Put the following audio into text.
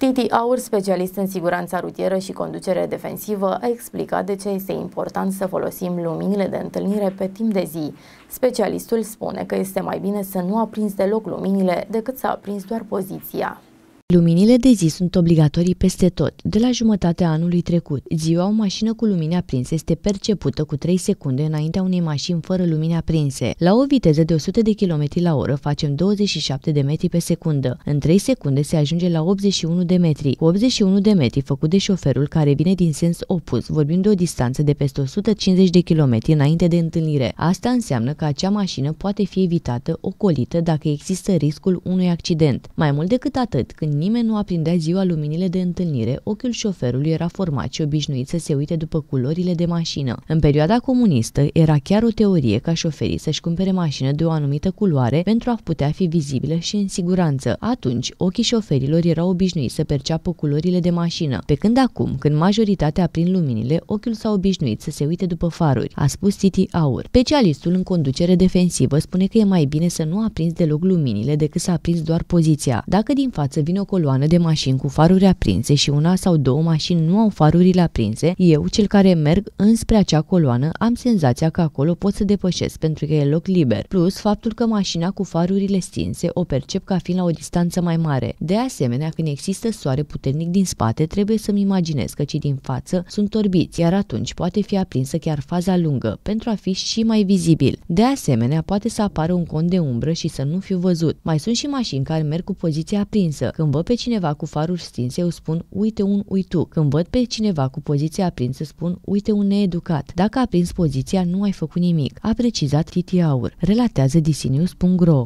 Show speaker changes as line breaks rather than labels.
Titi Aur, specialist în siguranța rutieră și conducere defensivă, a explicat de ce este important să folosim luminile de întâlnire pe timp de zi. Specialistul spune că este mai bine să nu aprinzi deloc luminile decât să aprinzi doar poziția.
Luminile de zi sunt obligatorii peste tot, de la jumătatea anului trecut. Ziua o mașină cu lumini aprinse este percepută cu 3 secunde înaintea unei mașini fără lumini aprinse. La o viteză de 100 de km la oră facem 27 de metri pe secundă. În 3 secunde se ajunge la 81 de metri. Cu 81 de metri făcut de șoferul care vine din sens opus, vorbim de o distanță de peste 150 de km înainte de întâlnire. Asta înseamnă că acea mașină poate fi evitată, ocolită, dacă există riscul unui accident. Mai mult decât atât, când nimeni nu aprindea ziua luminile de întâlnire, ochiul șoferului era format și obișnuit să se uite după culorile de mașină. În perioada comunistă era chiar o teorie ca șoferii să-și cumpere mașină de o anumită culoare pentru a putea fi vizibilă și în siguranță. Atunci, ochii șoferilor erau obișnuiți să perceapă culorile de mașină, pe când acum, când majoritatea aprind luminile, ochiul s-a obișnuit să se uite după faruri, a spus City Aur. Specialistul în conducere defensivă spune că e mai bine să nu aprinzi deloc luminile decât să aprinzi doar poziția. Dacă din față vine o coloană de mașini cu faruri aprinse și una sau două mașini nu au farurile aprinse, eu, cel care merg înspre acea coloană, am senzația că acolo pot să depășesc pentru că e loc liber. Plus, faptul că mașina cu farurile stinse o percep ca fiind la o distanță mai mare. De asemenea, când există soare puternic din spate, trebuie să-mi imaginez că cei din față sunt orbiți, iar atunci poate fi aprinsă chiar faza lungă, pentru a fi și mai vizibil. De asemenea, poate să apară un cont de umbră și să nu fiu văzut. Mai sunt și mașini care merg cu poziția aprinsă. Când văd pe cineva cu faruri stinse, eu spun uite un uitu. Când văd pe cineva cu poziția aprinsă, spun uite un needucat. Dacă a prins poziția, nu ai făcut nimic, a precizat Titi Aur. Relatează Disinius.ro